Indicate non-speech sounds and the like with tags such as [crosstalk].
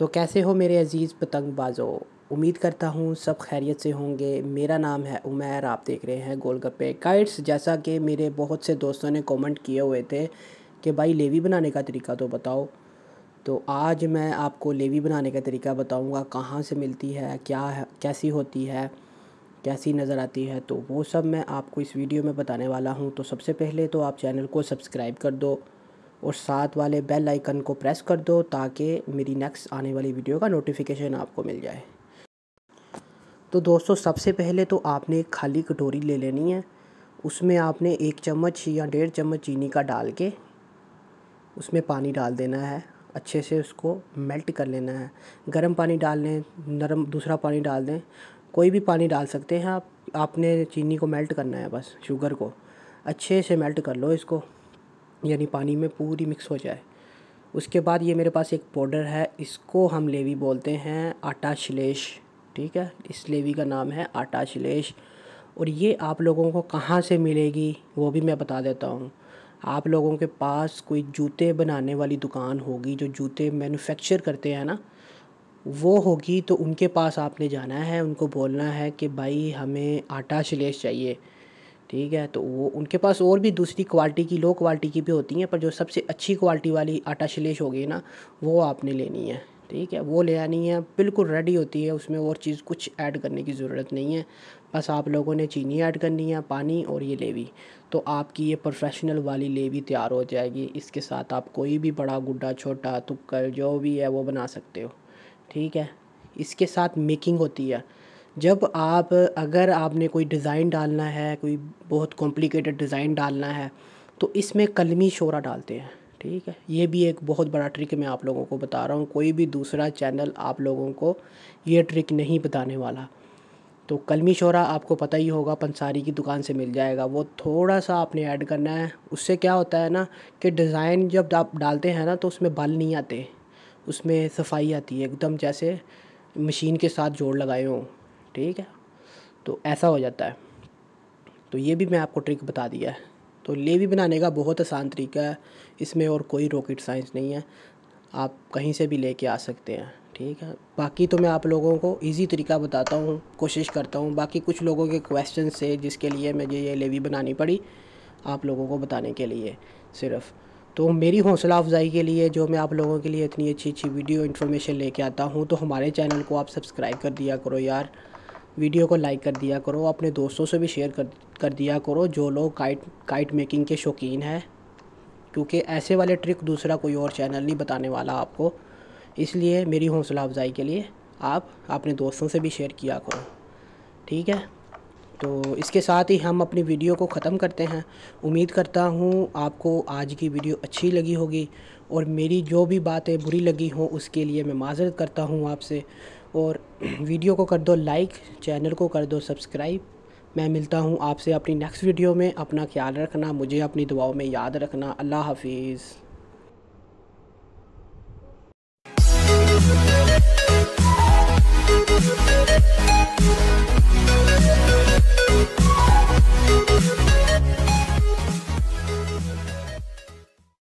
तो कैसे हो मेरे अज़ीज़ पतंगबाजो उम्मीद करता हूँ सब खैरियत से होंगे मेरा नाम है उमैर आप देख रहे हैं गोलगप्पे काइट्स जैसा कि मेरे बहुत से दोस्तों ने कमेंट किए हुए थे कि भाई लेवी बनाने का तरीका तो बताओ तो आज मैं आपको लेवी बनाने का तरीका बताऊँगा कहाँ से मिलती है क्या है कैसी होती है कैसी नज़र आती है तो वो सब मैं आपको इस वीडियो में बताने वाला हूँ तो सबसे पहले तो आप चैनल को सब्सक्राइब कर दो और साथ वाले बेल आइकन को प्रेस कर दो ताकि मेरी नेक्स्ट आने वाली वीडियो का नोटिफिकेशन आपको मिल जाए तो दोस्तों सबसे पहले तो आपने एक खाली कटोरी ले लेनी है उसमें आपने एक चम्मच या डेढ़ चम्मच चीनी का डाल के उसमें पानी डाल देना है अच्छे से उसको मेल्ट कर लेना है गर्म पानी डाल लें नरम दूसरा पानी डाल दें कोई भी पानी डाल सकते हैं आप आपने चीनी को मेल्ट करना है बस शुगर को अच्छे से मेल्ट कर लो इसको यानी पानी में पूरी मिक्स हो जाए उसके बाद ये मेरे पास एक पाउडर है इसको हम लेवी बोलते हैं आटा शिलेश ठीक है इस लेवी का नाम है आटा शिलेश और ये आप लोगों को कहाँ से मिलेगी वो भी मैं बता देता हूँ आप लोगों के पास कोई जूते बनाने वाली दुकान होगी जो जूते मैन्युफैक्चर करते हैं ना वो होगी तो उनके पास आपने जाना है उनको बोलना है कि भाई हमें आटा शिलेश चाहिए ठीक है तो वो उनके पास और भी दूसरी क्वालिटी की लो क्वालिटी की भी होती हैं पर जो सबसे अच्छी क्वालिटी वाली आटा शलेश होगी ना वो आपने लेनी है ठीक है वो ले आनी है बिल्कुल रेडी होती है उसमें और चीज़ कुछ ऐड करने की ज़रूरत नहीं है बस आप लोगों ने चीनी ऐड करनी है पानी और ये लेवी तो आपकी ये प्रोफेशनल वाली लेवी तैयार हो जाएगी इसके साथ आप कोई भी बड़ा गुड्डा छोटा तुक्कर जो भी है वो बना सकते हो ठीक है इसके साथ मेकिंग होती है जब आप अगर आपने कोई डिज़ाइन डालना है कोई बहुत कॉम्प्लिकेटेड डिज़ाइन डालना है तो इसमें कलमी शोरा डालते हैं ठीक है ये भी एक बहुत बड़ा ट्रिक मैं आप लोगों को बता रहा हूँ कोई भी दूसरा चैनल आप लोगों को ये ट्रिक नहीं बताने वाला तो कलमी शोरा आपको पता ही होगा पंसारी की दुकान से मिल जाएगा वो थोड़ा सा आपने ऐड करना है उससे क्या होता है ना कि डिज़ाइन जब आप डालते हैं ना तो उसमें बल नहीं आते उसमें सफाई आती है एकदम जैसे मशीन के साथ जोड़ लगाए हों ठीक है तो ऐसा हो जाता है तो ये भी मैं आपको ट्रिक बता दिया है तो लेवी बनाने का बहुत आसान तरीका है इसमें और कोई रॉकेट साइंस नहीं है आप कहीं से भी लेके आ सकते हैं ठीक है बाकी तो मैं आप लोगों को इजी तरीका बताता हूँ कोशिश करता हूँ बाकी कुछ लोगों के क्वेश्चन से जिसके लिए मुझे ये लेवी बनानी पड़ी आप लोगों को बताने के लिए सिर्फ़ तो मेरी हौसला अफजाई के लिए जो मैं आप लोगों के लिए इतनी अच्छी अच्छी वीडियो इन्फॉर्मेशन लेके आता हूँ तो हमारे चैनल को आप सब्सक्राइब कर दिया करो यार वीडियो को लाइक कर दिया करो अपने दोस्तों से भी शेयर कर कर दिया करो जो लोग काइट काइट मेकिंग के शौकीन हैं क्योंकि ऐसे वाले ट्रिक दूसरा कोई और चैनल नहीं बताने वाला आपको इसलिए मेरी हौसला अफजाई के लिए आप अपने दोस्तों से भी शेयर किया करो ठीक है तो इसके साथ ही हम अपनी वीडियो को ख़त्म करते हैं उम्मीद करता हूँ आपको आज की वीडियो अच्छी लगी होगी और मेरी जो भी बातें बुरी लगी हों उसके लिए मैं माजरत करता हूँ आपसे और [clears throat] वीडियो को कर दो लाइक चैनल को कर दो सब्सक्राइब मैं मिलता हूँ आपसे अपनी नेक्स्ट वीडियो में अपना ख्याल रखना मुझे अपनी दुआओं में याद रखना अल्लाह हाफिज़